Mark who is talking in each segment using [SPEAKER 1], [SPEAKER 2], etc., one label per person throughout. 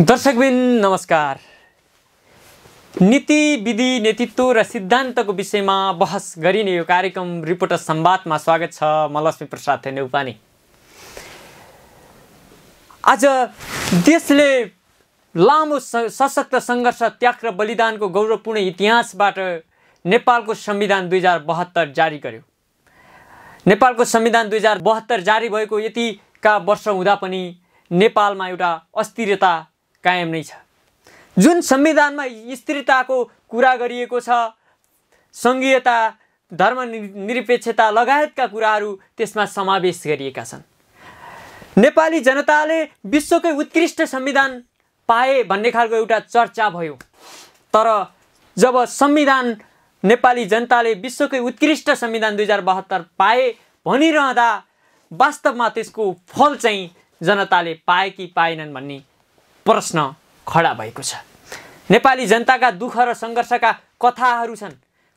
[SPEAKER 1] दर्शकबिन नमस्कार नीति विधि नेतृत्व र सिद्धान्तको विषयमा बहस गरिने यो कार्यक्रम रिपोर्टर सम्वादमा स्वागत छ म लक्ष्मी प्रसाद नेउपानी आज देशले लामो सशक्त सङ्घर्ष त्याग र बलिदानको गौरवपूर्ण इतिहासबाट नेपालको संविधान दुई हजार बहत्तर जारी गर्यो नेपालको संविधान दुई हजार बहत्तर जारी भएको यतिका वर्ष हुँदा पनि नेपालमा एउटा अस्थिरता कायम नै छ जुन संविधानमा स्त्रीताको कुरा गरिएको छ सङ्घीयता धर्मनिरपेक्षता लगायतका कुराहरू त्यसमा समावेश गरिएका छन् नेपाली जनताले विश्वकै उत्कृष्ट संविधान पाए भन्ने खालको एउटा चर्चा भयो तर जब संविधान नेपाली जनताले विश्वकै उत्कृष्ट संविधान दुई हजार बहत्तर पाए भनिरहँदा वास्तवमा त्यसको फल चाहिँ जनताले पाए कि पाएनन् भन्ने प्रश्न खडा भएको छ नेपाली जनताका दुःख र सङ्घर्षका कथाहरू छन्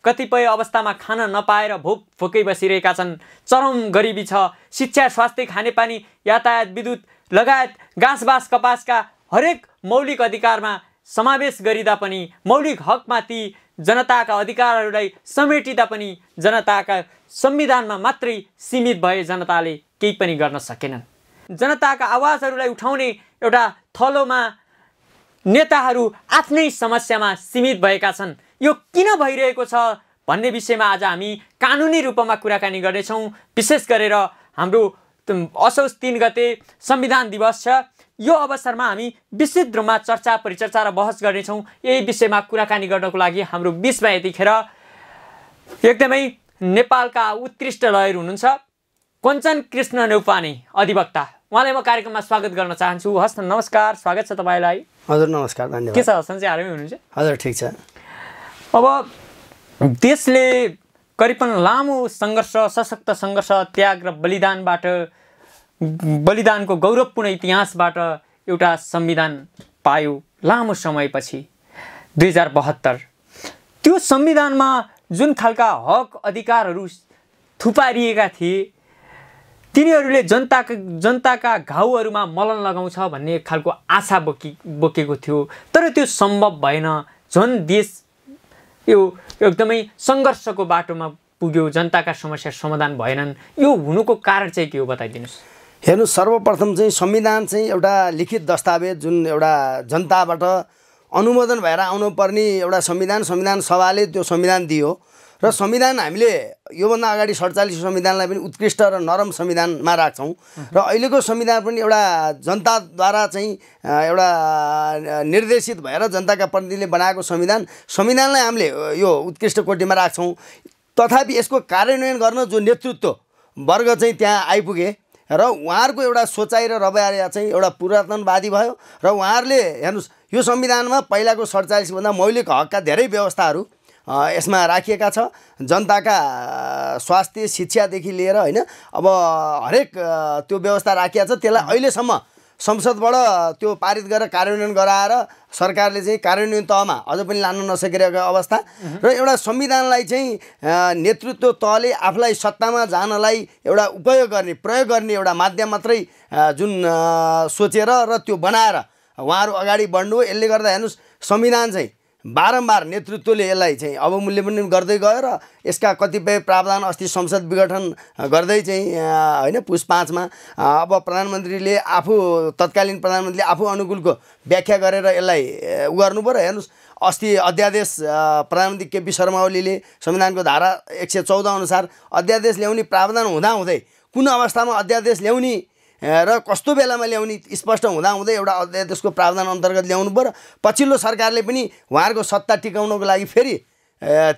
[SPEAKER 1] कतिपय अवस्थामा खान नपाएर भोक भोकै बसिरहेका छन् चरम गरिबी छ शिक्षा स्वास्थ्य खानेपानी यातायात विद्युत लगायत घाँसबाँस कपासका हरेक मौलिक अधिकारमा समावेश गरिँदा पनि मौलिक हकमा ती जनताका अधिकारहरूलाई समेटिँदा पनि जनताका संविधानमा मात्रै सीमित भए जनताले केही पनि गर्न सकेनन् जनताका आवाजहरूलाई उठाउने एउटा थलोमा नेताहरू आफ्नै समस्यामा सीमित भएका छन् यो किन भइरहेको छ भन्ने विषयमा आज हामी कानुनी रूपमा कुराकानी गर्नेछौँ विशेष गरेर हाम्रो असौज तिन गते संविधान दिवस छ यो अवसरमा हामी विस्तृत रूपमा चर्चा परिचर्चा र बहस गर्नेछौँ यही विषयमा कुराकानी गर्नको लागि हाम्रो बिचमा यतिखेर एकदमै नेपालका उत्कृष्ट लयर हुनुहुन्छ कञ्चन कृष्ण नेउपानी अधिवक्ता उहाँलाई म कार्यक्रममा स्वागत गर्न चाहन्छु हस् नमस्कार स्वागत छ तपाईँलाई हजुर नमस्कार धन्यवाद के छ हसन चाहिँ आरामै हुनुहुन्छ हजुर ठिक छ अब देशले करिबन लामो सङ्घर्ष सशक्त सङ्घर्ष त्याग र बलिदानबाट बलिदानको गौरवपूर्ण इतिहासबाट एउटा संविधान पायो लामो समयपछि दुई हजार बहत्तर त्यो संविधानमा जुन खालका हक अधिकारहरू थुपारिएका थिए तिनीहरूले जनताका जनताका घाउहरूमा मलन लगाउँछ भन्ने खालको आशा बोकि बोकेको थियो तर त्यो सम्भव भएन झन् देश यो एकदमै सङ्घर्षको बाटोमा पुग्यो जनताका समस्या समाधान भएनन् यो हुनुको कारण चाहिँ के हो बताइदिनुहोस्
[SPEAKER 2] हेर्नु सर्वप्रथम चाहिँ संविधान चाहिँ एउटा लिखित दस्तावेज जुन एउटा जनताबाट अनुमोदन भएर आउनुपर्ने एउटा संविधान संविधान सभाले त्यो संविधान दियो र संविधान हामीले योभन्दा अगाडि सडचालिस संविधानलाई पनि उत्कृष्ट र नरम संविधानमा राख्छौँ र अहिलेको संविधान पनि एउटा जनताद्वारा चाहिँ एउटा निर्देशित भएर जनताका प्रतिनिधिले बनाएको संविधान संविधानलाई हामीले यो उत्कृष्ट कोटीमा राख्छौँ तथापि यसको कार्यान्वयन गर्न जो नेतृत्व वर्ग चाहिँ त्यहाँ आइपुगे र उहाँहरूको एउटा सोचाइ र रवैया चाहिँ एउटा पुरातनवादी भयो र उहाँहरूले हेर्नुहोस् यो संविधानमा पहिलाको सडचालिसभन्दा मौलिक हकका धेरै व्यवस्थाहरू यसमा राखिएका छ जनताका स्वास्थ्य शिक्षादेखि लिएर होइन अब हरेक त्यो व्यवस्था राखिएको छ त्यसलाई अहिलेसम्म संसदबाट त्यो पारित गरेर कार्यान्वयन गराएर सरकारले चाहिँ कार्यान्वयन तहमा अझ पनि लान नसकिरहेको अवस्था र एउटा संविधानलाई चाहिँ नेतृत्व तहले आफूलाई सत्तामा जानलाई एउटा उपयोग गर्ने प्रयोग गर्ने एउटा माध्यम मात्रै जुन सोचेर र त्यो बनाएर उहाँहरू अगाडि बढ्नु यसले गर्दा हेर्नुहोस् संविधान चाहिँ बारम्बार नेतृत्वले यसलाई चाहिँ अवमूल्य पनि गर्दै गयो र यसका कतिपय प्रावधान अस्ति संसद विघटन गर्दै चाहिँ होइन पुस पाँचमा अब प्रधानमन्त्रीले आफू तत्कालीन प्रधानमन्त्रीले आफू अनुकूलको व्याख्या गरेर यसलाई उ गर्नु पऱ्यो हेर्नुहोस् अस्ति अध्यादेश प्रधानमन्त्री केपी शर्मा ओलीले संविधानको धारा एक सय चौध अनुसार अध्यादेश ल्याउने प्रावधान हुँदाहुँदै कुन अवस्थामा अध्यादेश ल्याउने र कस्तो बेलामा ल्याउने स्पष्ट हुँदा हुँदै एउटा अध्यादेशको प्रावधान अन्तर्गत ल्याउनु पऱ्यो पछिल्लो सरकारले पनि उहाँहरूको सत्ता टिकाउनको लागि फेरि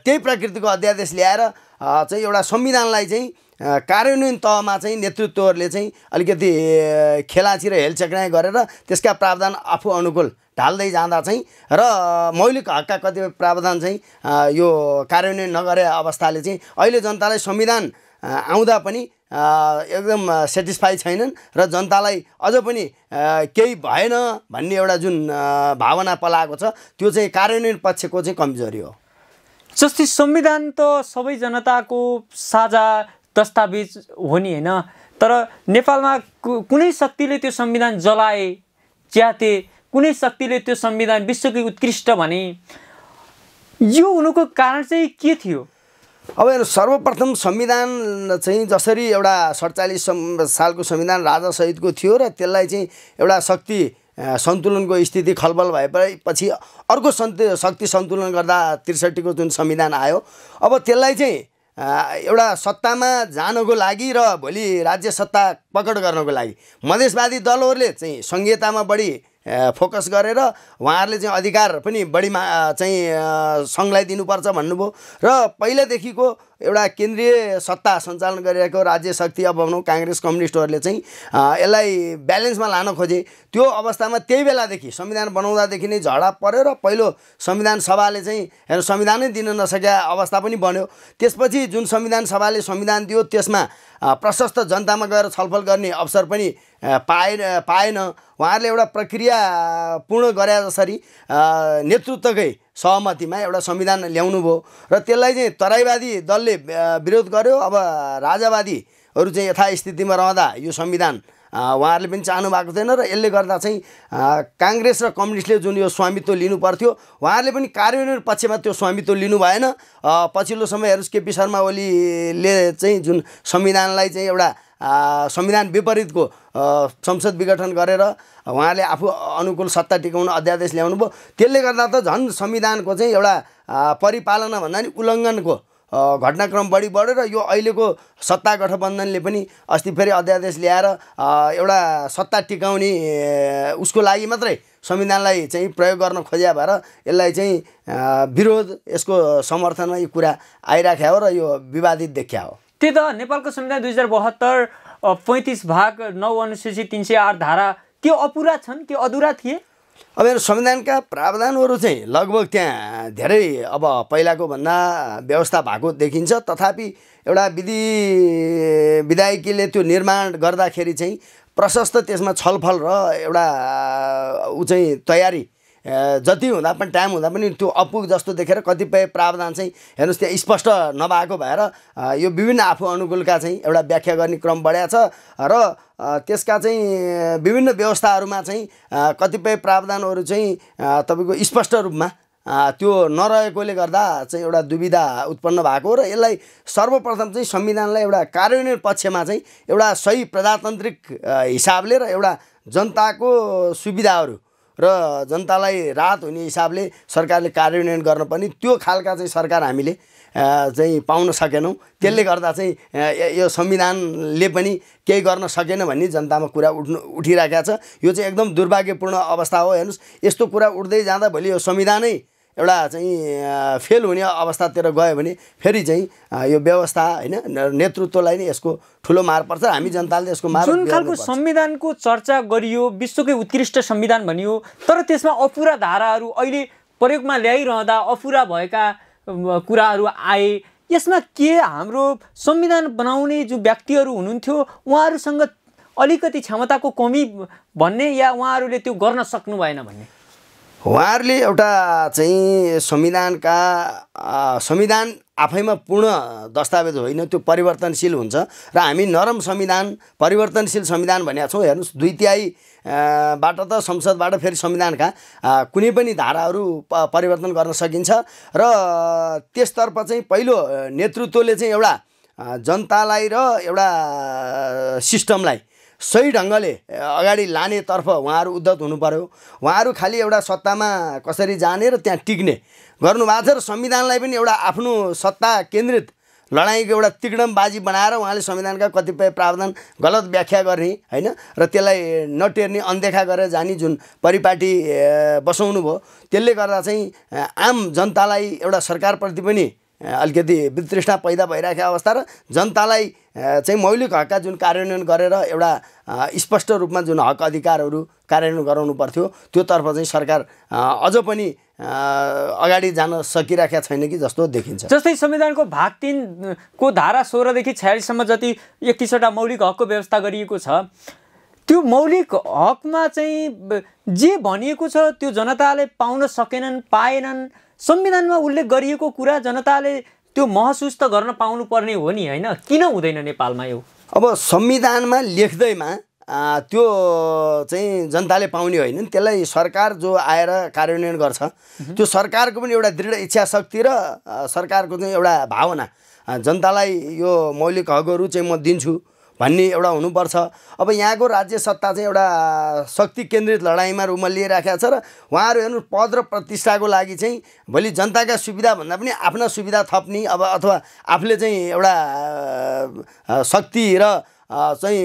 [SPEAKER 2] त्यही प्रकृतिको अध्यादेश ल्याएर चाहिँ एउटा संविधानलाई चाहिँ कार्यान्वयन तहमा चाहिँ नेतृत्वहरूले चाहिँ अलिकति खेलाची र हेलचक्राइ गरेर त्यसका प्रावधान आफू अनुकूल ढाल्दै जाँदा चाहिँ र मौलिक हकका कतिपय प्रावधान चाहिँ यो कार्यान्वयन नगरे अवस्थाले चाहिँ अहिले जनतालाई संविधान आउँदा पनि एकदम सेटिस्फाई छैनन् र जनतालाई अझ पनि केही भएन भन्ने एउटा जुन भावना पलाएको छ त्यो चाहिँ कार्यान्वयन पक्षको चाहिँ
[SPEAKER 1] कमजोरी हो जस्तै संविधान त सबै जनताको साझा दस्तावेज हो नि होइन तर नेपालमा कुनै शक्तिले त्यो संविधान जलाए च्याते कुनै शक्तिले त्यो संविधान विश्वकै उत्कृष्ट भने
[SPEAKER 2] यो हुनुको कारण चाहिँ के थियो अब सर्वप्रथम संविधान चाहिँ जसरी एउटा सडचालिस सालको संविधान राजासहितको थियो र त्यसलाई चाहिँ एउटा शक्ति सन्तुलनको स्थिति खलबल भए पछि अर्को सन्त शक्ति सन्तुलन गर्दा त्रिसठीको जुन संविधान आयो अब त्यसलाई चाहिँ एउटा सत्तामा जानको लागि र भोलि राज्य सत्ता पकड गर्नको लागि मधेसवादी दलहरूले चाहिँ सङ्घीयतामा बढी फोकस गरेर उहाँहरूले चाहिँ अधिकार पनि बढीमा चाहिँ सङ्घलाई दिनुपर्छ भन्नुभयो र पहिलादेखिको एउटा केन्द्रीय सत्ता सञ्चालन गरिरहेको राज्य शक्ति अब भनौँ काङ्ग्रेस कम्युनिस्टहरूले चाहिँ यसलाई ब्यालेन्समा लान खोजे त्यो अवस्थामा त्यही बेलादेखि संविधान बनाउँदादेखि नै झडा पऱ्यो र पहिलो संविधान सभाले चाहिँ हेर्नु संविधानै दिन नसकेका अवस्था पनि बन्यो त्यसपछि जुन संविधान सभाले संविधान दियो त्यसमा प्रशस्त जनतामा गएर छलफल गर्ने अवसर पनि पाए पाएन उहाँहरूले एउटा प्रक्रिया पूर्ण गरे जसरी नेतृत्वकै सहमतिमा एउटा संविधान ल्याउनु भयो र त्यसलाई चाहिँ तराईवादी दलले विरोध गर्यो अब राजावादीहरू चाहिँ यथास्थितिमा रहँदा यो संविधान उहाँहरूले पनि चाहनु भएको थिएन र यसले गर्दा चाहिँ काङ्ग्रेस र कम्युनिस्टले जुन यो स्वामित्व लिनु पर्थ्यो उहाँहरूले पनि कार्यान्वयन पक्षमा त्यो स्वामित्व लिनु भएन पछिल्लो समय हेर्नुहोस् केपी शर्मा ओलीले चाहिँ जुन संविधानलाई चाहिँ एउटा संविधान विपरीतको संसद विघटन गरेर उहाँले आफू अनुकूल सत्ता टिकाउन अध्यादेश ल्याउनु भयो त्यसले गर्दा त झन् संविधानको चाहिँ एउटा परिपालना भन्दा नि उल्लङ्घनको घटनाक्रम बढी बढ्यो र यो अहिलेको सत्ता गठबन्धनले पनि अस्ति फेरि अध्यादेश ल्याएर एउटा सत्ता टिकाउने उसको लागि मात्रै संविधानलाई चाहिँ प्रयोग गर्न खोज्या भएर यसलाई चाहिँ विरोध यसको समर्थनमा यो कुरा आइराख्या हो र यो विवादित देखिया हो
[SPEAKER 1] त्यही त नेपालको संविधान दुई हजार बहत्तर पैँतिस भाग नौ अनुसूची तिन सय आठ धारा त्यो अपुरा छन् त्यो अधुरा थिए
[SPEAKER 2] अब यो संविधानका प्रावधानहरू चाहिँ लगभग त्यहाँ धेरै अब पहिलाको भन्दा व्यवस्था भएको देखिन्छ तथापि एउटा विधि विधायकीले त्यो निर्माण गर्दाखेरि चाहिँ प्रशस्त त्यसमा छलफल र एउटा ऊ चाहिँ तयारी जति हुँदा पनि टाइम हुँदा पनि त्यो अपुग जस्तो देखेर कतिपय प्रावधान चाहिँ हेर्नुहोस् त्यहाँ स्पष्ट नभएको भएर यो विभिन्न आफू अनुकूलका चाहिँ एउटा व्याख्या गर्ने क्रम बढ्या छ र त्यसका चाहिँ विभिन्न व्यवस्थाहरूमा चाहिँ कतिपय प्रावधानहरू चाहिँ तपाईँको स्पष्ट रूपमा त्यो नरहेकोले गर्दा चाहिँ एउटा दुविधा उत्पन्न भएको र यसलाई सर्वप्रथम चाहिँ संविधानलाई एउटा कार्यान्वयन पक्षमा चाहिँ एउटा सही प्रजातान्त्रिक हिसाबले र एउटा जनताको सुविधाहरू र जनतालाई राहत हुने हिसाबले सरकारले कार्यान्वयन गर्न पनि त्यो खालका चाहिँ सरकार हामीले चाहिँ पाउन सकेनौँ त्यसले गर्दा चाहिँ यो संविधानले पनि केही गर्न सकेन भन्ने जनतामा कुरा उठ्नु उठिरहेका छ यो चाहिँ एकदम दुर्भाग्यपूर्ण अवस्था हो हेर्नुहोस् यस्तो कुरा उठ्दै जाँदा भोलि यो संविधानै एउटा चाहिँ फेल हुने अवस्थातिर गयो भने फेरि चाहिँ यो व्यवस्था होइन नेतृत्वलाई नै यसको ठुलो मार पर्छ हामी जनताले यसको मार जुन खालको
[SPEAKER 1] संविधानको चर्चा गरियो विश्वकै उत्कृष्ट संविधान भनियो तर त्यसमा अपुरा धाराहरू अहिले प्रयोगमा ल्याइरहँदा अपुरा भएका कुराहरू आए यसमा के हाम्रो संविधान बनाउने जो व्यक्तिहरू हुनुहुन्थ्यो उहाँहरूसँग अलिकति क्षमताको कमी भन्ने या उहाँहरूले त्यो गर्न सक्नु भएन भन्ने
[SPEAKER 2] उहाँहरूले एउटा चाहिँ संविधानका संविधान आफैमा पूर्ण दस्तावेज होइन त्यो परिवर्तनशील हुन्छ र हामी नरम संविधान परिवर्तनशील संविधान भनेका छौँ हेर्नुहोस् दुई तिहाईबाट त संसदबाट फेरि संविधानका कुनै पनि धाराहरू परिवर्तन गर्न सकिन्छ र त्यसतर्फ चाहिँ पहिलो नेतृत्वले चाहिँ एउटा जनतालाई र एउटा सिस्टमलाई सही ढङ्गले अगाडि लानेतर्फ उहाँहरू उद्धत हुनु पऱ्यो उहाँहरू खालि एउटा सत्तामा कसरी जाने र त्यहाँ टिक्ने गर्नुभएको छ र संविधानलाई पनि एउटा आफ्नो सत्ता केन्द्रित लडाइँको एउटा तिकडमबाजी बनाएर उहाँले संविधानका कतिपय प्रावधान गलत व्याख्या गर्ने होइन र त्यसलाई नटेर्ने अनदेखा गरेर जाने जुन परिपाटी बसाउनु भयो त्यसले गर्दा चाहिँ आम जनतालाई एउटा सरकारप्रति पनि अलिकति वितृष्ठा पैदा भइरहेको अवस्था र जनतालाई चाहिँ मौलिक हकका जुन कार्यान्वयन गरेर एउटा स्पष्ट रूपमा जुन हक अधिकारहरू कार्यान्वयन गराउनु पर्थ्यो त्योतर्फ चाहिँ सरकार अझ पनि अगाडि जान सकिराखेका छैन कि जस्तो देखिन्छ
[SPEAKER 1] जस्तै संविधानको भाग तिनको धारा सोह्रदेखि छयालिससम्म जति एकतिसवटा मौलिक हकको व्यवस्था गरिएको छ त्यो मौलिक हकमा चाहिँ जे भनिएको छ त्यो जनताले पाउन सकेनन् पाएनन् संविधानमा उल्लेख गरिएको कुरा जनताले त्यो महसुस त गर्न पाउनुपर्ने हो नि होइन किन हुँदैन नेपालमा यो
[SPEAKER 2] अब संविधानमा लेख्दैमा त्यो चाहिँ जनताले पाउने होइन नि त्यसलाई सरकार जो आएर कार्यान्वयन गर्छ त्यो सरकारको पनि एउटा दृढ इच्छा शक्ति र सरकारको चाहिँ एउटा भावना जनतालाई यो मौलिक हकहरू चाहिँ म दिन्छु भन्ने एउटा हुनुपर्छ अब यहाँको राज्य सत्ता चाहिँ एउटा शक्ति केन्द्रित लडाइँमा रुमलिएराखेको छ र उहाँहरू हेर्नु पद र प्रतिष्ठाको लागि चाहिँ भोलि जनताका सुविधाभन्दा पनि आफ्ना सुविधा थप्ने अब अथवा आफूले चाहिँ एउटा शक्ति र चाहिँ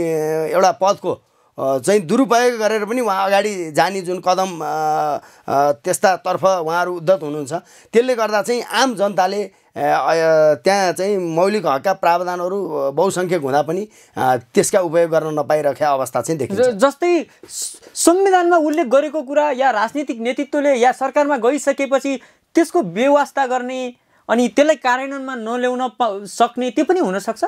[SPEAKER 2] एउटा पदको चाहिँ दुरुपयोग गरेर पनि उहाँ अगाडि जाने जुन कदम त्यस्तातर्फ उहाँहरू उद्धत हुनुहुन्छ त्यसले गर्दा चाहिँ आम जनताले त्यहाँ चाहिँ मौलिक हकका प्रावधानहरू बहुसङ्ख्यक हुँदा पनि त्यसका उपयोग गर्न नपाइरहेका अवस्था चाहिँ देखिन्छ
[SPEAKER 1] जस्तै संविधानमा उल्लेख गरेको कुरा या राजनीतिक नेतृत्वले या सरकारमा गइसकेपछि त्यसको व्यवस्था गर्ने अनि त्यसलाई कार्यान्वयनमा नल्याउन सक्ने त्यो पनि हुनसक्छ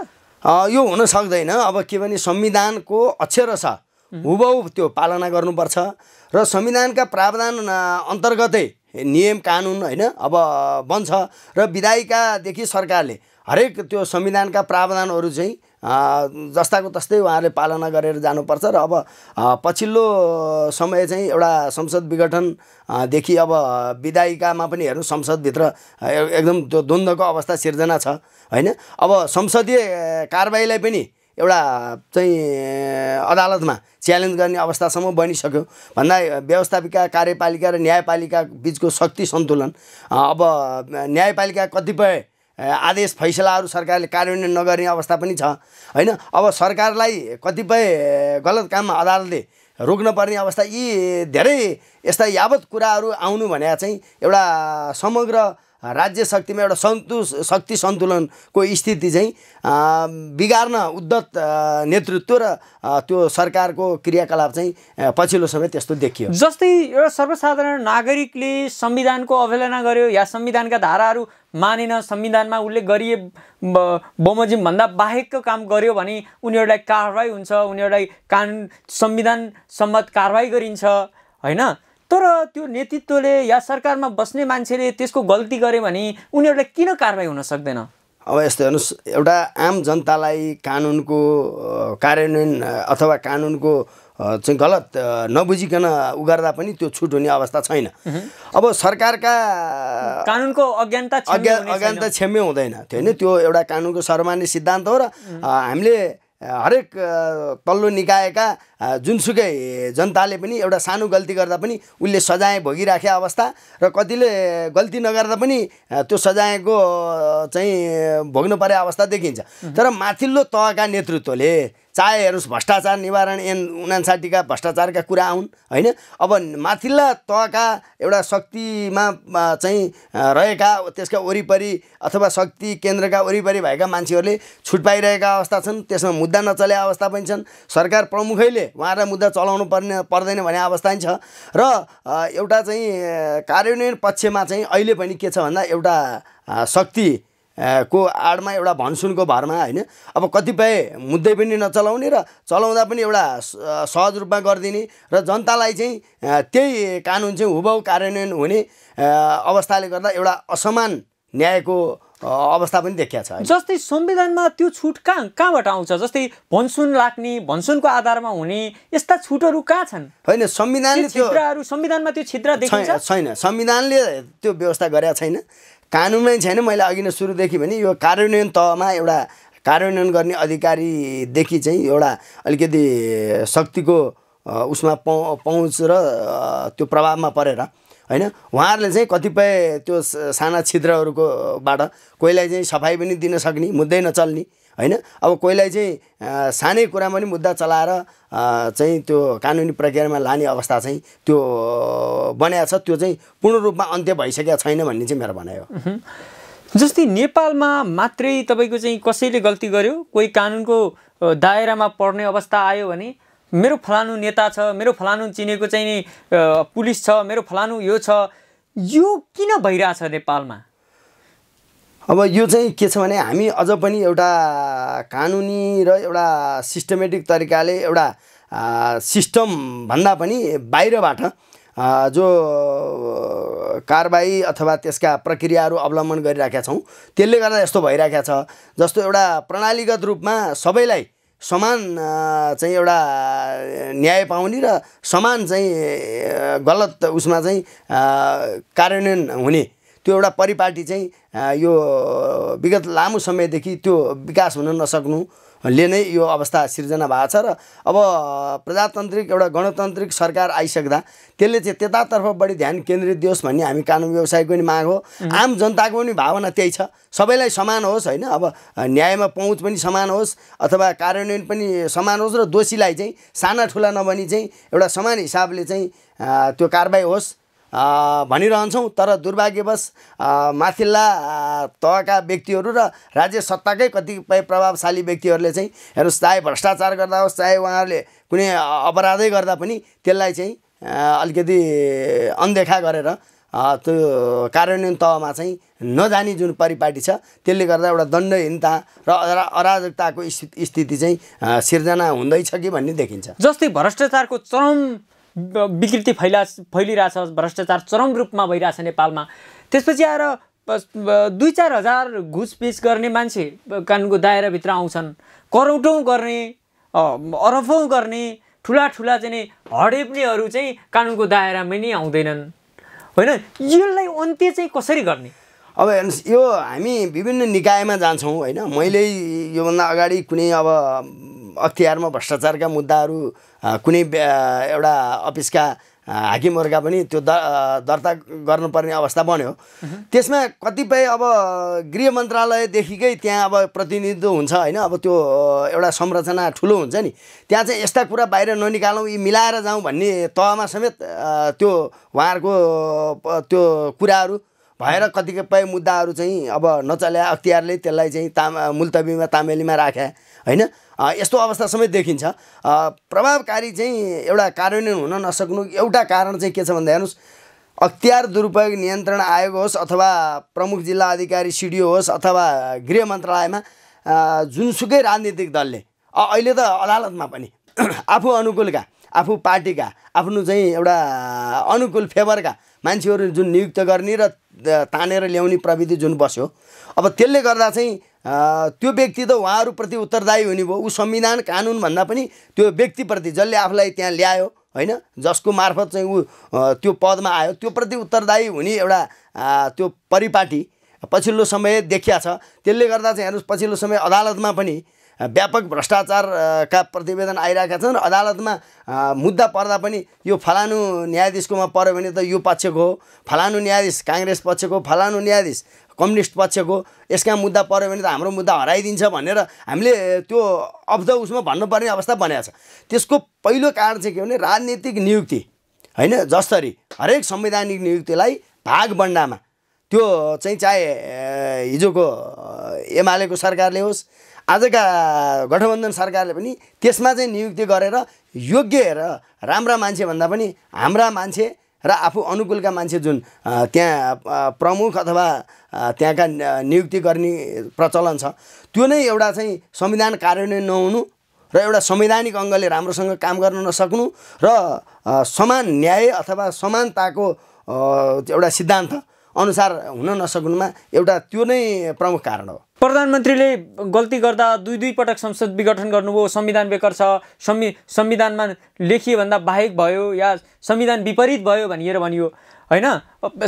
[SPEAKER 1] यो हुन
[SPEAKER 2] सक्दैन अब के भने संविधानको अक्षर छ हुबहु त्यो पालना गर्नुपर्छ र संविधानका प्रावधान अन्तर्गतै नियम कानुन होइन अब बन्छ र विधायिकादेखि सरकारले हरेक त्यो संविधानका प्रावधानहरू चाहिँ जस्ताको तस्तै उहाँहरूले पालना गरेर जानुपर्छ र अब पछिल्लो समय चाहिँ एउटा संसद विघटनदेखि अब विधायिकामा पनि हेर्नु संसदभित्र एकदम त्यो द्वन्द्वको अवस्था सिर्जना छ होइन अब संसदीय कारबाहीलाई पनि एउटा चाहिँ अदालतमा च्यालेन्ज गर्ने अवस्थासम्म बनिसक्यो भन्दा व्यवस्थापिका कार्यपालिका र न्यायपालिका बिचको शक्ति सन्तुलन अब न्यायपालिका कतिपय आदेश फैसलाहरू सरकारले कार्यान्वयन नगर्ने अवस्था पनि छ होइन अब सरकारलाई कतिपय गलत काममा अदालतले रोक्न पर्ने अवस्था यी धेरै यस्ता यावत कुराहरू आउनु भने चाहिँ एउटा समग्र राज्य शक्तिमा एउटा सन्तु शक्ति सन्तुलनको स्थिति चाहिँ बिगार्न उद्धत नेतृत्व र त्यो सरकारको क्रियाकलाप चाहिँ पछिल्लो समय त्यस्तो
[SPEAKER 1] देखियो जस्तै एउटा सर्वसाधारण नागरिकले संविधानको अवहेलना गर्यो या संविधानका धाराहरू मानेन संविधानमा उसले गरिए बमोजिमभन्दा बाहेकको काम गर्यो भने उनीहरूलाई कारवाही हुन्छ उनीहरूलाई कानुन संविधान सम्मत कारवाही गरिन्छ होइन तर त्यो नेतृत्वले या सरकारमा बस्ने मान्छेले त्यसको गल्ती गरे भने उनीहरूलाई किन कारवाही हुन सक्दैन
[SPEAKER 2] अब यस्तो हेर्नुहोस् एउटा आम जनतालाई कानुनको कार्यान्वयन अथवा कानुनको चाहिँ गलत नबुझिकन उ गर्दा पनि त्यो छुट हुने अवस्था छैन अब सरकारका
[SPEAKER 1] कानुनको अज्ञानता अज्ञानता
[SPEAKER 2] क्षम्य हुँदैन त्यो होइन त्यो एउटा कानुनको सर्वमान्य सिद्धान्त हो र हामीले हरेक तल्लो निकायका जुनसुकै जनताले पनि एउटा सानो गल्ती गर्दा पनि उसले सजाय भोगिराखे अवस्था र कतिले गल्ती नगर्दा पनि त्यो सजायको चाहिँ भोग्नु परे अवस्था देखिन्छ तर माथिल्लो तहका नेतृत्वले चाहे हेर्नुहोस् भ्रष्टाचार निवारण एन उनासाठीका भ्रष्टाचारका कुरा आउन् होइन अब माथिल्ला तहका एउटा शक्तिमा चाहिँ रहेका त्यसका वरिपरि अथवा शक्ति केन्द्रका वरिपरि भएका मान्छेहरूले छुट पाइरहेका अवस्था छन् त्यसमा मुद्दा नचले अवस्था पनि छन् सरकार प्रमुखैले उहाँलाई मुद्दा चलाउनु पर्ने पर्दैन भन्ने अवस्था पनि छ र एउटा चाहिँ कार्यान्वयन पक्षमा चाहिँ अहिले पनि के छ भन्दा एउटा शक्ति को आडमा एउटा भनसुनको भरमा होइन अब कतिपय मुद्दै पनि नचलाउने र चलाउँदा पनि एउटा सहज रूपमा गरिदिने र जनतालाई चाहिँ त्यही कानुन चाहिँ हुबाउ कार्यान्वयन हुने अवस्थाले गर्दा एउटा असमान न्यायको अवस्था पनि देखिया छ
[SPEAKER 1] जस्तै संविधानमा त्यो छुट कहाँ कहाँबाट आउँछ जस्तै भन्सुन लाग्ने भन्सुनको आधारमा हुने यस्ता छुटहरू कहाँ छन् होइन संविधानले छिद्रहरू संविधानमा त्यो छिद्र छैन
[SPEAKER 2] संविधानले त्यो व्यवस्था गरेका छैन कानुनमै छैन मैले अघि नै सुरुदेखि भने यो कार्यान्वयन तहमा एउटा कार्यान्वयन गर्ने अधिकारीदेखि चाहिँ एउटा अलिकति शक्तिको उसमा पहुँच र त्यो प्रभावमा परेर होइन उहाँहरूले चाहिँ कतिपय त्यो साना छिद्रहरूकोबाट कोहीलाई चाहिँ सफाइ पनि दिन सक्ने मुद्दै नचल्ने होइन अब कोहीलाई चाहिँ सानै कुरामा पनि मुद्दा चलाएर चाहिँ त्यो कानुनी प्रक्रियामा लाने अवस्था चाहिँ त्यो बनाएको छ त्यो चाहिँ पूर्ण रूपमा अन्त्य भइसकेको छैन भन्ने चाहिँ मेरो भनाइ
[SPEAKER 1] हो जस्तै नेपालमा मात्रै तपाईँको चाहिँ कसैले गल्ती गर्यो कोही कानुनको दायरामा पर्ने अवस्था आयो भने मेरो फलानु नेता छ मेरो फलानु चिनेको चाहिँ पुलिस छ मेरो फलानु यो छ यो किन भइरहेछ नेपालमा
[SPEAKER 2] अब यो चाहिँ के छ भने हामी अझ पनि एउटा कानुनी र एउटा सिस्टमेटिक तरिकाले एउटा सिस्टम भन्दा पनि बाहिरबाट जो कारबाही अथवा त्यसका प्रक्रियाहरू अवलम्बन गरिराखेका छौँ त्यसले गर्दा यस्तो भइरहेको छ जस्तो एउटा प्रणालीगत रूपमा सबैलाई समान चाहिँ एउटा न्याय पाउने र समान चाहिँ गलत उसमा चाहिँ कार्यान्वयन हुने त्यो एउटा परिपाटी चाहिँ यो विगत लामो समयदेखि त्यो विकास हुन नसक्नु ले नै यो अवस्था सिर्जना भएको छ र अब प्रजातान्त्रिक एउटा गणतान्त्रिक सरकार आइसक्दा त्यसले चाहिँ त्यतातर्फ बढी ध्यान केन्द्रित दियोस् भन्ने हामी कानुन व्यवसायको पनि माग हो आम जनताको पनि भावना त्यही छ सबैलाई समान होस् होइन अब न्यायमा पहुँच पनि समान होस् अथवा कार्यान्वयन पनि समान होस् र दोषीलाई चाहिँ साना ठुला नभनी चाहिँ एउटा समान हिसाबले चाहिँ त्यो कारवाही होस् भनिरहन्छौँ तर दुर्भाग्यवश माथिल्ला तहका व्यक्तिहरू र राज्य सत्ताकै कतिपय प्रभावशाली व्यक्तिहरूले चाहिँ हेर्नुहोस् चाहे भ्रष्टाचार गर्दा होस् चाहे उहाँहरूले कुनै अपराधै गर्दा पनि त्यसलाई चाहिँ अलिकति अनदेखा गरेर त्यो कार्यान्वयन तहमा चाहिँ नजाने जुन परिपाटी छ त्यसले गर्दा एउटा दण्डहीनता र अराजकताको स्थिति चाहिँ सिर्जना हुँदैछ कि भन्ने देखिन्छ
[SPEAKER 1] जस्तै भ्रष्टाचारको चरम विकृति फैला फैलिरहेछ भ्रष्टाचार चरम रूपमा भइरहेछ नेपालमा त्यसपछि आएर दुई चार हजार घुसपेस गर्ने मान्छे कानुनको दायराभित्र आउँछन् करौटौँ गर्ने अरफौँ गर्ने ठुला ठुला चाहिँ हडेप्नेहरू चाहिँ कानुनको दायरामै नै आउँदैनन् होइन यसलाई अन्त्य चाहिँ कसरी गर्ने अब
[SPEAKER 2] हेर्नुहोस् यो हामी विभिन्न निकायमा जान्छौँ होइन मैले योभन्दा अगाडि कुनै अब अख्तियारमा भ्रष्टाचारका मुद्दाहरू कुनै एउटा अफिसका हाकिमहरूका पनि त्यो दर्ता गर्नुपर्ने अवस्था बन्यो त्यसमा कतिपय अब गृह मन्त्रालयदेखिकै त्यहाँ अब प्रतिनिधित्व हुन्छ होइन अब त्यो एउटा संरचना ठुलो हुन्छ नि त्यहाँ चाहिँ यस्ता कुरा बाहिर ननिकालौँ यी मिलाएर जाउँ भन्ने तहमा समेत त्यो उहाँहरूको त्यो कुराहरू भएर कतिपय मुद्दाहरू चाहिँ अब नचल्या अख्तियारले त्यसलाई चाहिँ तामा मुल्तबीमा तामेलीमा राख्या होइन यस्तो अवस्था समेत देखिन्छ प्रभावकारी चाहिँ एउटा कार्यान्वयन हुन नसक्नु एउटा कारण चाहिँ के छ भन्दा हेर्नुहोस् अख्तियार दुरुपयोग नियन्त्रण आयोग होस् अथवा प्रमुख जिल्ला अधिकारी सिडिओ होस् अथवा गृह मन्त्रालयमा जुनसुकै राजनीतिक दलले अहिले त अदालतमा पनि आफू अनुकूलका आफू पार्टीका आफ्नो चाहिँ एउटा अनुकूल फेभरका मान्छेहरू जुन नियुक्त गर्ने र तानेर ल्याउने प्रविधि जुन बस्यो अब त्यसले गर्दा चाहिँ त्यो व्यक्ति त उहाँहरूप्रति उत्तरदायी हुने भयो ऊ संविधान कानुनभन्दा पनि त्यो व्यक्तिप्रति जसले आफूलाई त्यहाँ ल्यायो होइन जसको मार्फत चाहिँ ऊ त्यो पदमा आयो त्योप्रति उत्तरदायी हुने एउटा त्यो परिपाटी पछिल्लो समय देखिया छ त्यसले गर्दा चाहिँ हेर्नुहोस् पछिल्लो समय अदालतमा पनि व्यापक भ्रष्टाचारका प्रतिवेदन आइरहेका छन् अदालतमा मुद्दा पर्दा पनि यो फलानु न्यायाधीशकोमा पऱ्यो भने त यो पक्षको हो फलानु न्यायाधीश काङ्ग्रेस पक्षको फलानु न्यायाधीश कम्युनिस्ट पक्षको यसका मुद्दा पऱ्यो भने त हाम्रो मुद्दा हराइदिन्छ भनेर हामीले त्यो द उसमा भन्नुपर्ने अवस्था बनाएको छ त्यसको पहिलो कारण चाहिँ के भने राजनीतिक नियुक्ति होइन जसरी हरेक संवैधानिक नियुक्तिलाई भाग बन्डामा त्यो चाहिँ चाहे हिजोको एमालेको सरकारले होस् आजका गठबन्धन सरकारले पनि त्यसमा चाहिँ नियुक्ति गरेर योग्य हेर राम्रा मान्छे भन्दा पनि हाम्रा मान्छे र आफू अनुकूलका मान्छे जुन त्यहाँ प्रमुख अथवा त्यहाँका नियुक्ति गर्ने प्रचलन छ त्यो नै एउटा चाहिँ संविधान कार्यान्वयन नहुनु र एउटा संवैधानिक अङ्गले राम्रोसँग काम गर्न नसक्नु र समान न्याय अथवा समानताको एउटा सिद्धान्त अनुसार हुन नसक्नुमा एउटा त्यो नै प्रमुख कारण हो
[SPEAKER 1] प्रधानमन्त्रीले गल्ती गर्दा दुई दुई पटक संसद विघटन गर्नुभयो संविधान बेकर छ संवि संविधानमा भन्दा बाहेक भयो या संविधान विपरीत भयो भनिएर भनियो होइन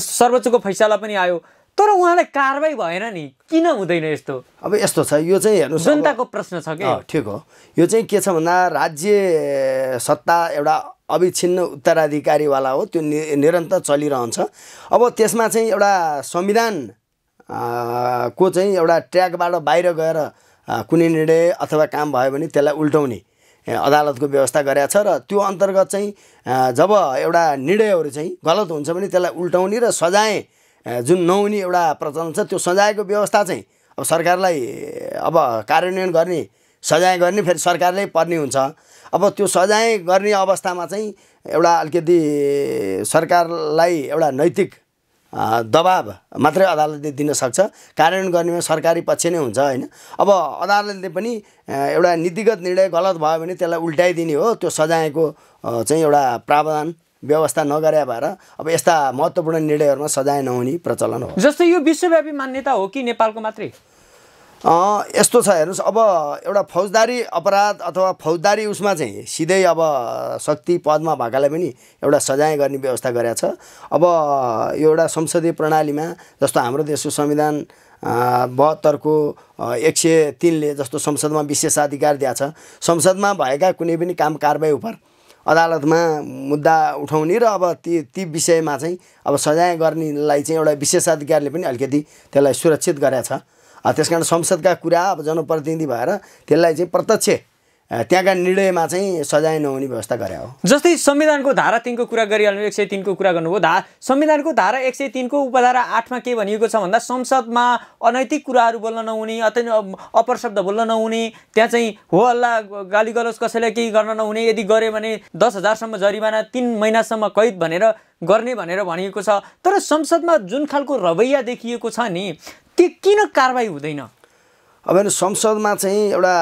[SPEAKER 1] सर्वोच्चको फैसला पनि आयो तर उहाँलाई कारवाही भएन नि किन हुँदैन यस्तो अब यस्तो
[SPEAKER 2] छ यो चाहिँ हेर्नु
[SPEAKER 1] जनताको प्रश्न छ कि
[SPEAKER 2] ठिक हो यो चाहिँ के छ भन्दा राज्य सत्ता एउटा अविच्छिन्न उत्तराधिकारीवाला हो त्यो निरन्तर चलिरहन्छ अब त्यसमा चाहिँ एउटा संविधान को चाहिँ एउटा ट्र्याकबाट बाहिर गएर कुनै निर्णय अथवा काम भयो भने त्यसलाई उल्टाउने अदालतको व्यवस्था गरेका छ र त्यो अन्तर्गत चाहिँ जब एउटा निर्णयहरू चाहिँ गलत हुन्छ भने त्यसलाई उल्टाउने र सजाय जुन नहुने एउटा प्रचलन छ त्यो सजायको व्यवस्था चाहिँ अब सरकारलाई अब कार्यान्वयन गर्ने सजाय गर्ने फेरि सरकारले पर्ने हुन्छ अब त्यो सजाय गर्ने अवस्थामा चाहिँ एउटा अलिकति सरकारलाई एउटा नैतिक दबाब मात्रै अदालतले दिनसक्छ कार्यान्वयन गर्नेमा सरकारी पक्ष नै हुन्छ होइन अब अदालतले पनि एउटा नीतिगत निर्णय गलत भयो भने त्यसलाई उल्टाइदिने हो त्यो सजायको चाहिँ एउटा प्रावधान व्यवस्था नगरे भएर अब यस्ता महत्त्वपूर्ण निर्णयहरूमा सजाय नहुने प्रचलन हो
[SPEAKER 1] जस्तै यो विश्वव्यापी मान्यता हो कि नेपालको मात्रै
[SPEAKER 2] यस्तो छ हेर्नुहोस् अब एउटा फौजदारी अपराध अथवा फौजदारी उसमा चाहिँ सिधै अब शक्ति पदमा भएकालाई पनि एउटा सजाय गर्ने व्यवस्था गरेका छ अब यो एउटा संसदीय प्रणालीमा जस्तो हाम्रो देशको संविधान बहत्तरको एक सय तिनले जस्तो संसदमा विशेषाधिकार दिएको छ संसदमा भएका कुनै पनि काम कारबाही उप अदालतमा मुद्दा उठाउने र अब ती ती विषयमा चाहिँ अब सजाय गर्नेलाई चाहिँ एउटा विशेषाधिकारले पनि अलिकति त्यसलाई सुरक्षित गरेका छ त्यस कारण संसदका कुरा अब जनप्रतिनिधि भएर त्यसलाई चाहिँ प्रत्यक्ष त्यहाँका निर्णयमा चाहिँ सजाय नहुने व्यवस्था गरे हो
[SPEAKER 1] जस्तै संविधानको धारा तिनको कुरा गरिहाल्नु एक सय तिनको कुरा गर्नुभयो धा संविधानको धारा एक सय तिनको उपधारा आठमा के भनिएको छ भन्दा संसदमा अनैतिक कुराहरू बोल्न नहुने अत्यन्त अपर शब्द बोल्न नहुने त्यहाँ चाहिँ हो हल्ला गाली गलोज कसैलाई केही गर्न नहुने यदि गऱ्यो भने दस हजारसम्म जरिमाना तिन महिनासम्म कैद भनेर गर्ने भनेर भनिएको छ तर संसदमा जुन खालको रवैया देखिएको छ नि त्यो किन कारवाही हुँदैन
[SPEAKER 2] अब हेर्नु संसदमा चाहिँ एउटा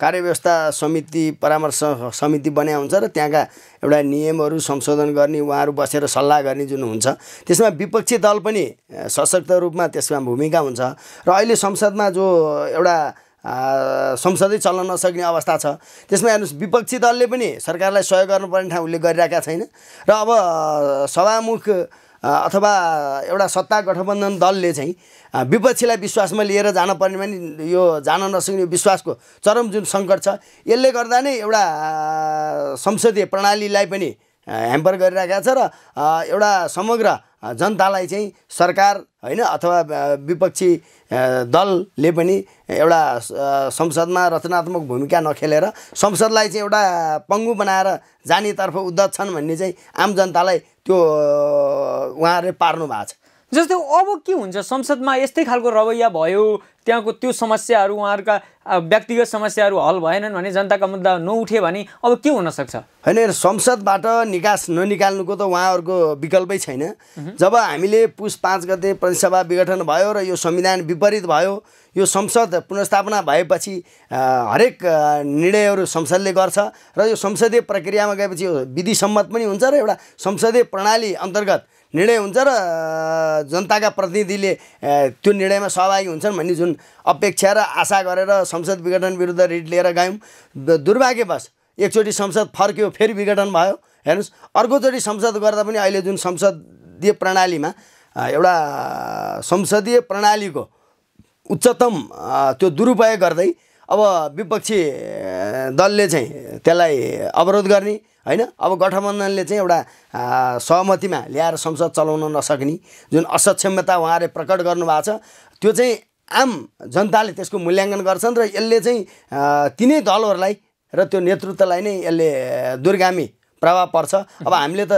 [SPEAKER 2] कार्यव्यवस्था समिति परामर्श समिति बनाएको हुन्छ र त्यहाँका एउटा नियमहरू संशोधन गर्ने उहाँहरू बसेर सल्लाह गर्ने जुन हुन्छ त्यसमा विपक्षी दल पनि सशक्त रूपमा त्यसमा भूमिका हुन्छ र अहिले संसदमा जो एउटा संसदै चल्न नसक्ने अवस्था छ त्यसमा हेर्नुहोस् विपक्षी दलले पनि सरकारलाई सहयोग गर्नुपर्ने ठाउँ उसले गरिरहेका छैन र अब सभामुख अथवा एउटा सत्ता गठबन्धन दलले चाहिँ विपक्षीलाई विश्वासमा लिएर जान पर्ने पनि यो जान नसक्ने विश्वासको चरम जुन सङ्कट छ यसले गर्दा नै एउटा संसदीय प्रणालीलाई पनि ह्याम्पर गरिरहेका छ र एउटा समग्र जनतालाई चाहिँ सरकार होइन अथवा विपक्षी दलले पनि एउटा संसदमा रचनात्मक भूमिका नखेलेर संसदलाई चाहिँ एउटा पङ्गु बनाएर जानेतर्फ उद्धत छन् भन्ने चाहिँ आम जनतालाई त्यो उहाँहरूले पार्नु भएको छ
[SPEAKER 1] जस्तै अब के हुन्छ संसदमा यस्तै खालको रवैया भयो त्यहाँको त्यो समस्याहरू उहाँहरूका व्यक्तिगत समस्याहरू हल भएनन् भने जनताका मुद्दा नउठ्यो भने अब के हुनसक्छ
[SPEAKER 2] होइन संसदबाट निकास ननिकाल्नुको त उहाँहरूको विकल्पै छैन जब हामीले पुस पाँच गते प्रतिसभा विघटन भयो र यो संविधान विपरीत भयो यो संसद पुनस्थापना भएपछि हरेक निर्णयहरू संसदले गर्छ र यो संसदीय प्रक्रियामा गएपछि यो विधिसम्मत पनि हुन्छ र एउटा संसदीय प्रणाली अन्तर्गत निर्णय हुन्छ र जनताका प्रतिनिधिले त्यो निर्णयमा सहभागी हुन्छन् भन्ने जुन अपेक्षा र आशा गरेर संसद विघटन विरुद्ध रिट लिएर गयौँ दुर्भाग्यवश एकचोटि संसद फर्क्यो फेरि विघटन भयो हेर्नुहोस् अर्कोचोटि संसद गर्दा पनि अहिले जुन संसदीय प्रणालीमा एउटा संसदीय प्रणालीको उच्चतम त्यो दुरुपयोग गर्दै अब विपक्षी दलले चाहिँ त्यसलाई अवरोध गर्ने होइन अब गठबन्धनले चाहिँ एउटा सहमतिमा ल्याएर संसद चलाउन नसक्ने जुन असक्षमता उहाँले प्रकट गर्नुभएको छ त्यो चाहिँ आम जनताले त्यसको मूल्याङ्कन गर्छन् र यसले चाहिँ तिनै दलहरूलाई र त्यो नेतृत्वलाई नै यसले दुर्गामी प्रभाव पर्छ अब हामीले त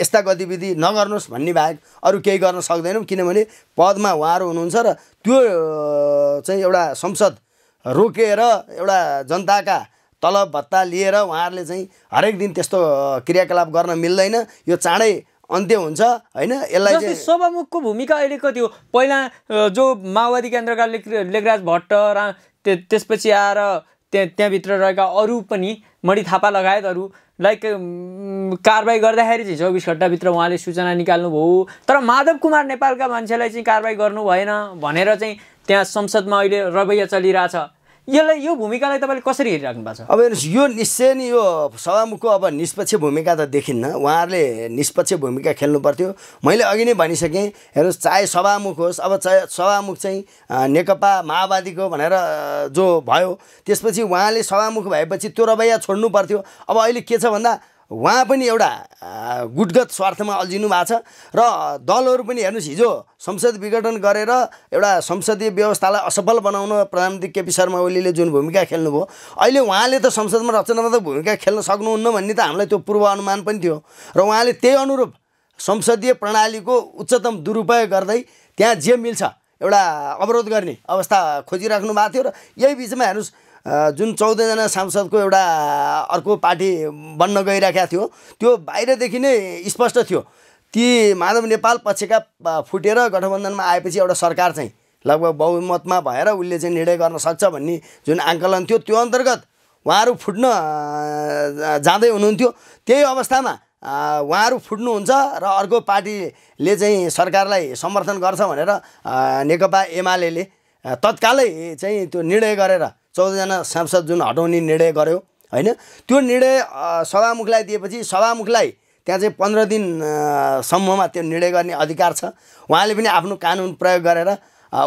[SPEAKER 2] यस्ता गतिविधि नगर्नुहोस् भन्ने बाहेक अरू केही गर्न सक्दैनौँ किनभने पदमा उहाँहरू हुनुहुन्छ र त्यो चाहिँ एउटा संसद रोकेर एउटा जनताका तलब भत्ता लिएर उहाँहरूले चाहिँ हरेक दिन त्यस्तो क्रियाकलाप गर्न मिल्दैन यो चाँडै अन्त्य हुन्छ होइन यसलाई चाहिँ
[SPEAKER 1] सभामुखको भूमिका अहिले कति हो पहिला जो माओवादी केन्द्रका लेख लेखराज भट्ट रा त्यसपछि आएर त्यहाँ त्यहाँभित्र रहेका अरू पनि मणि थापा लगायतहरू लाइक कारवाही गर्दाखेरि चाहिँ चौबिस घन्टाभित्र उहाँले सूचना निकाल्नुभयो तर माधव कुमार नेपालका मान्छेलाई चाहिँ कारवाही गर्नु भएन भनेर चाहिँ त्यहाँ संसदमा अहिले रवैया चलिरहेछ यसलाई यो भूमिकालाई तपाईँले कसरी हेरिराख्नु भएको छ
[SPEAKER 2] अब हेर्नुहोस् यो निश्चय नि यो सभामुखको अब निष्पक्ष भूमिका त देखिन्न उहाँहरूले निष्पक्ष भूमिका खेल्नु पर्थ्यो मैले अघि नै भनिसकेँ हेर्नुहोस् चाहे सभामुख होस् अब चाहे सभामुख चाहिँ नेकपा माओवादीको भनेर जो भयो त्यसपछि उहाँले सभामुख भएपछि त्यो रवैया छोड्नु पर्थ्यो अब अहिले के छ भन्दा उहाँ पनि एउटा गुटगत स्वार्थमा अल्झिनु भएको छ र दलहरू पनि हेर्नुहोस् हिजो संसद विघटन गरेर एउटा संसदीय व्यवस्थालाई असफल बनाउन प्रधानमन्त्री केपी शर्मा ओलीले जुन भूमिका खेल्नुभयो अहिले उहाँले त संसदमा रचनात्मक भूमिका खेल्न सक्नुहुन्न भन्ने त हामीलाई त्यो पूर्वानुमान पनि थियो र उहाँले त्यही अनुरूप संसदीय प्रणालीको उच्चतम दुरुपयोग गर्दै त्यहाँ जे मिल्छ एउटा अवरोध गर्ने अवस्था खोजिराख्नु भएको थियो र यही बिचमा हेर्नुहोस् जुन चौधजना सांसदको एउटा अर्को पार्टी बन्न गइरहेका थियो त्यो बाहिरदेखि नै स्पष्ट थियो ती माधव नेपाल पक्षका फुटेर गठबन्धनमा आएपछि एउटा सरकार चाहिँ लगभग बहुमतमा भएर उसले चाहिँ निर्णय गर्न सक्छ भन्ने जुन आङ्कलन थियो त्यो अन्तर्गत उहाँहरू फुट्न जाँदै हुनुहुन्थ्यो त्यही अवस्थामा उहाँहरू फुट्नुहुन्छ र अर्को पार्टीले चाहिँ सरकारलाई समर्थन गर्छ भनेर नेकपा एमाले तत्कालै चाहिँ त्यो निर्णय गरेर चौधजना सांसद जुन हटाउने निर्णय गर्यो होइन त्यो निर्णय सभामुखलाई दिएपछि सभामुखलाई त्यहाँ चाहिँ पन्ध्र दिनसम्ममा त्यो निर्णय गर्ने अधिकार छ उहाँले पनि आफ्नो कानुन प्रयोग गरेर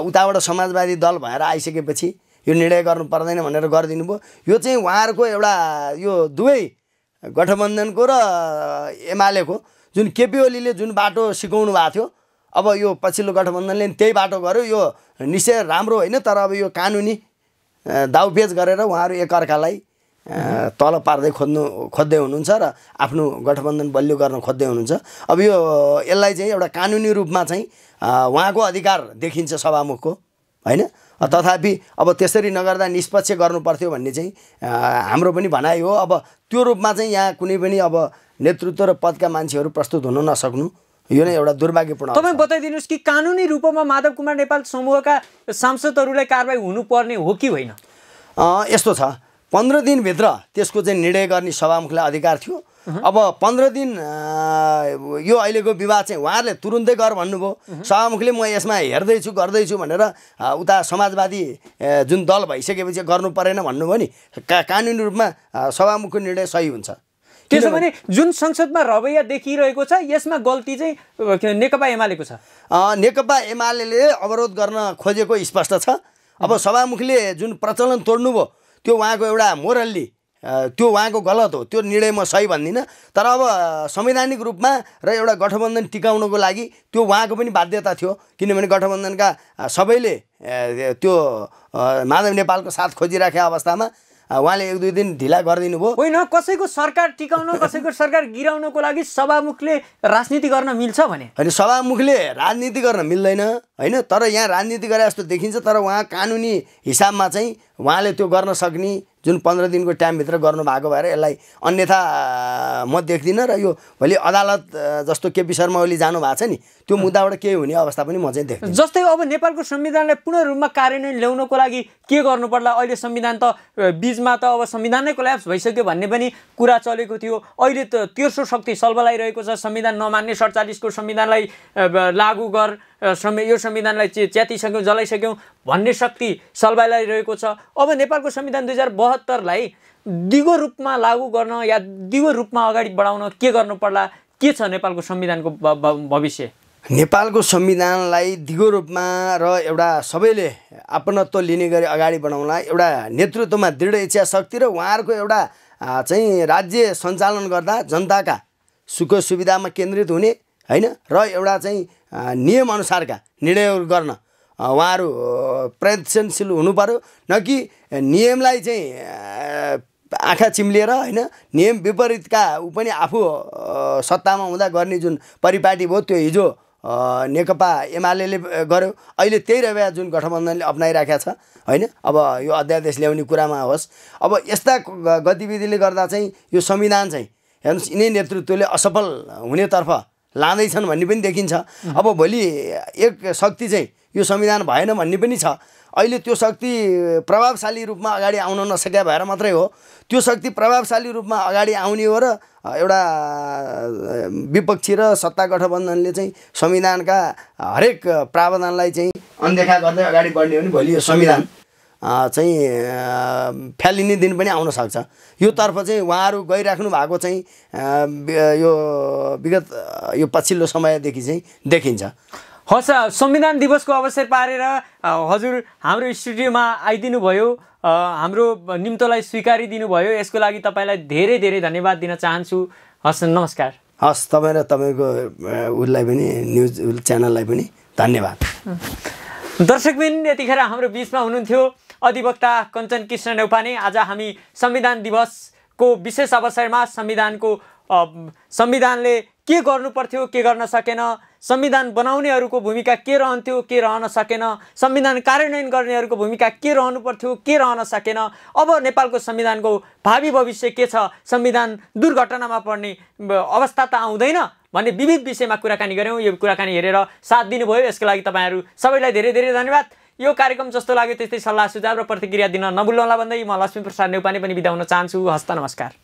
[SPEAKER 2] उताबाट समाजवादी दल भएर आइसकेपछि यो निर्णय गर्नु पर्दैन भनेर गरिदिनु भयो यो चाहिँ उहाँहरूको एउटा यो दुवै गठबन्धनको र एमालेको जुन केपी ओलीले जुन बाटो सिकाउनु भएको थियो अब यो पछिल्लो गठबन्धनले त्यही बाटो गर्यो यो निश्चय राम्रो होइन तर अब यो कानुनी दाउपेच गरेर उहाँहरू एकअर्कालाई तल पार्दै खोज्नु खोज्दै हुनुहुन्छ र आफ्नो गठबन्धन बलियो गर्न खोज्दै हुनुहुन्छ अब यो यसलाई चाहिँ एउटा कानुनी रूपमा चाहिँ उहाँको अधिकार देखिन्छ सभामुखको होइन तथापि अब त्यसरी नगर्दा निष्पक्ष गर्नुपर्थ्यो भन्ने चाहिँ हाम्रो पनि भनाइ हो अब त्यो रूपमा चाहिँ यहाँ कुनै पनि अब नेतृत्व र पदका मान्छेहरू प्रस्तुत हुन नसक्नु यो नै एउटा दुर्भाग्यपूर्ण तपाईँ
[SPEAKER 1] बताइदिनुहोस् कि कानुनी रूपमा माधव कुमार नेपाल समूहका सांसदहरूलाई कारवाही हुनुपर्ने हो कि होइन
[SPEAKER 2] यस्तो छ पन्ध्र दिनभित्र त्यसको चाहिँ निर्णय गर्ने सभामुखलाई अधिकार थियो अब पन्ध्र दिन यो अहिलेको विवाद चाहिँ उहाँहरूले तुरुन्तै गर भन्नुभयो सभामुखले म यसमा हेर्दैछु गर्दैछु भनेर उता समाजवादी जुन दल भइसकेपछि गर्नु परेन भन्नुभयो नि का कानुनी रूपमा सभामुखको निर्णय सही हुन्छ त्यसो भने जुन संसदमा रवैया देखिरहेको छ यसमा गल्ती चाहिँ नेकपा एमालेको छ नेकपा एमाले अवरोध गर्न खोजेको स्पष्ट छ अब सभामुखले जुन प्रचलन तोड्नुभयो त्यो उहाँको एउटा मोरल्ली त्यो उहाँको गलत हो त्यो निर्णय म सही भन्दिनँ तर अब संवैधानिक रूपमा र एउटा गठबन्धन टिकाउनको लागि त्यो उहाँको पनि बाध्यता थियो किनभने गठबन्धनका सबैले त्यो माधव नेपालको साथ खोजिराखेका अवस्थामा उहाँले एक दुई दिन ढिला गरिदिनु भयो होइन कसैको सरकार टिकाउन कसैको सरकार गिराउनको लागि सभामुखले
[SPEAKER 1] राजनीति गर्न मिल्छ भने
[SPEAKER 2] होइन सभामुखले राजनीति गर्न मिल्दैन होइन तर यहाँ राजनीति गरे जस्तो देखिन्छ तर उहाँ कानुनी हिसाबमा चाहिँ उहाँले त्यो गर्न सक्ने जुन पन्ध्र दिनको टाइमभित्र गर्नुभएको भएर यसलाई अन्यथा म देख्दिनँ र यो भोलि अदालत जस्तो केपी शर्मा ओली जानुभएको छ नि त्यो मुद्दाबाट केही हुने अवस्था पनि म चाहिँ देख्छु
[SPEAKER 1] जस्तै अब नेपालको संविधानलाई पूर्ण रूपमा कार्यान्वयन ल्याउनको लागि के गर्नु पर्ला अहिले संविधान त बिचमा त अब संविधान नै कोल्याप्स भइसक्यो भन्ने पनि कुरा चलेको थियो अहिले त तेर्सो शक्ति सल्बलाइरहेको छ संविधान नमान्ने सडचालिसको संविधानलाई लागू गर संवि यो संविधानलाई च्यातिसक्यौँ जलाइसक्यौँ भन्ने शक्ति सलबाइलाई रहेको छ अब नेपालको संविधान दुई हजार बहत्तरलाई दिगो रूपमा लागू गर्न या दिगो रूपमा अगाडि बढाउन के गर्नु पर्ला के छ नेपालको संविधानको भविष्य
[SPEAKER 2] नेपालको संविधानलाई दिगो रूपमा र एउटा सबैले अपनत्व लिने गरी अगाडि बढाउन एउटा नेतृत्वमा दृढ इच्छा शक्ति र उहाँहरूको एउटा चाहिँ राज्य सञ्चालन गर्दा जनताका सुख सुविधामा केन्द्रित हुने होइन र एउटा चाहिँ नियमअनुसारका निर्णयहरू गर्न उहाँहरू प्रयत्नशील हुनु पऱ्यो न कि नियमलाई चाहिँ आँखा चिम्लिएर होइन नियम विपरीतका ऊ पनि आफू सत्तामा हुँदा गर्ने जुन परिपाटी भयो त्यो हिजो नेकपा एमाले गर्यो अहिले त्यही रवैया जुन गठबन्धनले अप्नाइराखेको छ होइन अब यो अध्यादेश ल्याउने कुरामा होस् अब यस्ता गतिविधिले गर्दा चाहिँ यो संविधान चाहिँ हेर्नुहोस् यिनै नेतृत्वले असफल हुनेतर्फ लाँदैछन् भन्ने पनि देखिन्छ अब भोलि एक शक्ति चाहिँ यो संविधान भएन भन्ने पनि छ अहिले त्यो शक्ति प्रभावशाली रूपमा अगाडि आउन नसके भएर मात्रै हो त्यो शक्ति प्रभावशाली रूपमा अगाडि आउने हो र एउटा विपक्षी र सत्ता गठबन्धनले चाहिँ संविधानका हरेक प्रावधानलाई चाहिँ अनदेखा गर्दै अगाडि बढ्ने हो भने भोलि यो संविधान चाहिँ फ्यालिने दिन पनि आउन सक्छ योतर्फ चाहिँ उहाँहरू गइराख्नु भएको चाहिँ यो विगत यो पछिल्लो समयदेखि चाहिँ देखिन्छ
[SPEAKER 1] हस् संविधान दिवसको अवसर पारेर हजुर हाम्रो स्टुडियोमा आइदिनु भयो हाम्रो निम्तोलाई स्वीकारिदिनु भयो यसको लागि तपाईँलाई धेरै धेरै धन्यवाद दिन चाहन्छु हस् नमस्कार
[SPEAKER 2] हस् तपाईँ र तपाईँको उसलाई पनि न्युज च्यानललाई पनि धन्यवाद
[SPEAKER 1] दर्शकबिन यतिखेर हाम्रो बिचमा हुनुहुन्थ्यो अधिवक्ता कञ्चन कृष्ण नेउपाने आज हामी संविधान दिवसको विशेष अवसरमा संविधानको संविधानले के गर्नु पर्थ्यो के गर्न सकेन संविधान बनाउनेहरूको भूमिका के रहन्थ्यो के रहन सकेन संविधान कार्यान्वयन गर्नेहरूको भूमिका के रहनु पर्थ्यो के रहन सकेन अब नेपालको संविधानको भावी भविष्य के छ संविधान दुर्घटनामा पर्ने अवस्था त आउँदैन भन्ने विविध विषयमा कुराकानी गऱ्यौँ यो कुराकानी हेरेर साथ दिनुभयो यसको लागि तपाईँहरू सबैलाई धेरै धेरै धन्यवाद यो कार्यक्रम जस्तो लाग्यो त्यस्तै सल्लाह सुझाव र प्रतिक्रिया दिन होला भन्दै म लक्ष्मी प्रसाद नेउपाने पनि बिदा हुन चाहन्छु हस्त नमस्कार